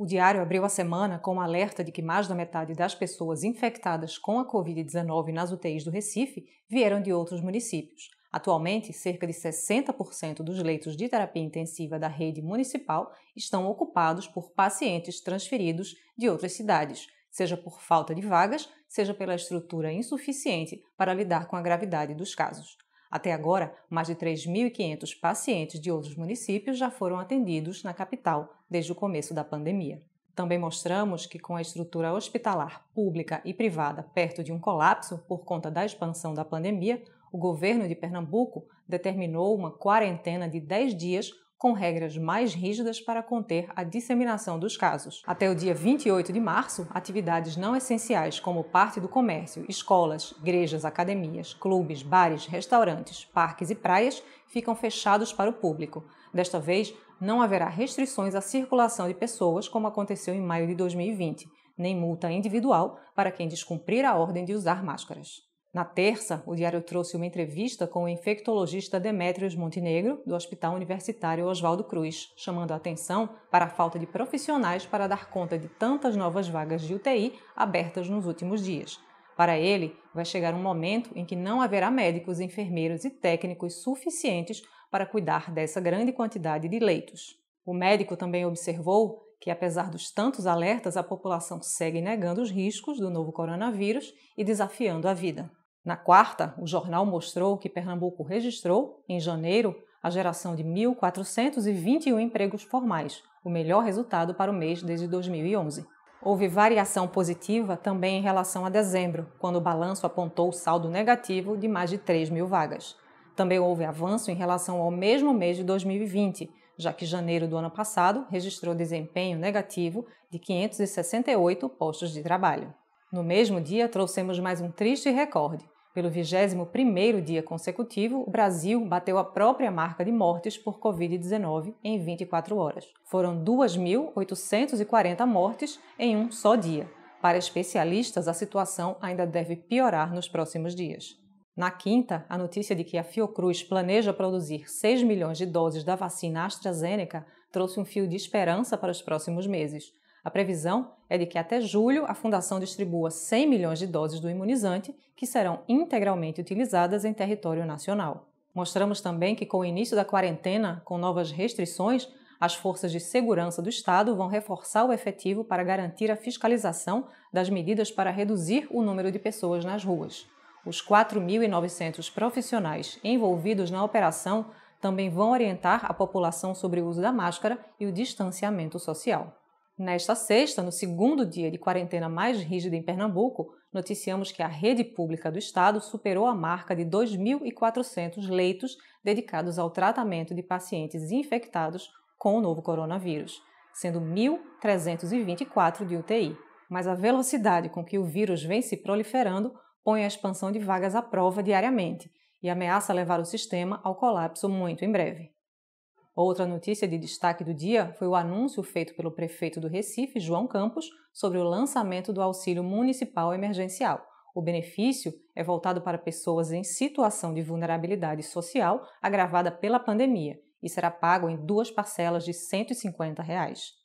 O diário abriu a semana com o um alerta de que mais da metade das pessoas infectadas com a Covid-19 nas UTIs do Recife vieram de outros municípios. Atualmente, cerca de 60% dos leitos de terapia intensiva da rede municipal estão ocupados por pacientes transferidos de outras cidades, seja por falta de vagas, seja pela estrutura insuficiente para lidar com a gravidade dos casos. Até agora, mais de 3.500 pacientes de outros municípios já foram atendidos na capital desde o começo da pandemia. Também mostramos que, com a estrutura hospitalar pública e privada perto de um colapso por conta da expansão da pandemia, o governo de Pernambuco determinou uma quarentena de 10 dias com regras mais rígidas para conter a disseminação dos casos. Até o dia 28 de março, atividades não essenciais como parte do comércio, escolas, igrejas, academias, clubes, bares, restaurantes, parques e praias ficam fechados para o público. Desta vez, não haverá restrições à circulação de pessoas, como aconteceu em maio de 2020, nem multa individual para quem descumprir a ordem de usar máscaras. Na terça, o diário trouxe uma entrevista com o infectologista Demetrios Montenegro, do Hospital Universitário Oswaldo Cruz, chamando a atenção para a falta de profissionais para dar conta de tantas novas vagas de UTI abertas nos últimos dias. Para ele, vai chegar um momento em que não haverá médicos, enfermeiros e técnicos suficientes para cuidar dessa grande quantidade de leitos. O médico também observou que, apesar dos tantos alertas, a população segue negando os riscos do novo coronavírus e desafiando a vida. Na quarta, o jornal mostrou que Pernambuco registrou, em janeiro, a geração de 1.421 empregos formais, o melhor resultado para o mês desde 2011. Houve variação positiva também em relação a dezembro, quando o balanço apontou saldo negativo de mais de 3 mil vagas. Também houve avanço em relação ao mesmo mês de 2020, já que janeiro do ano passado registrou desempenho negativo de 568 postos de trabalho. No mesmo dia, trouxemos mais um triste recorde. Pelo 21º dia consecutivo, o Brasil bateu a própria marca de mortes por Covid-19 em 24 horas. Foram 2.840 mortes em um só dia. Para especialistas, a situação ainda deve piorar nos próximos dias. Na quinta, a notícia de que a Fiocruz planeja produzir 6 milhões de doses da vacina AstraZeneca trouxe um fio de esperança para os próximos meses. A previsão é de que até julho a fundação distribua 100 milhões de doses do imunizante, que serão integralmente utilizadas em território nacional. Mostramos também que, com o início da quarentena, com novas restrições, as forças de segurança do Estado vão reforçar o efetivo para garantir a fiscalização das medidas para reduzir o número de pessoas nas ruas. Os 4.900 profissionais envolvidos na operação também vão orientar a população sobre o uso da máscara e o distanciamento social. Nesta sexta, no segundo dia de quarentena mais rígida em Pernambuco, noticiamos que a rede pública do estado superou a marca de 2.400 leitos dedicados ao tratamento de pacientes infectados com o novo coronavírus, sendo 1.324 de UTI. Mas a velocidade com que o vírus vem se proliferando põe a expansão de vagas à prova diariamente e ameaça levar o sistema ao colapso muito em breve. Outra notícia de destaque do dia foi o anúncio feito pelo prefeito do Recife, João Campos, sobre o lançamento do auxílio municipal emergencial. O benefício é voltado para pessoas em situação de vulnerabilidade social agravada pela pandemia e será pago em duas parcelas de R$ 150. Reais.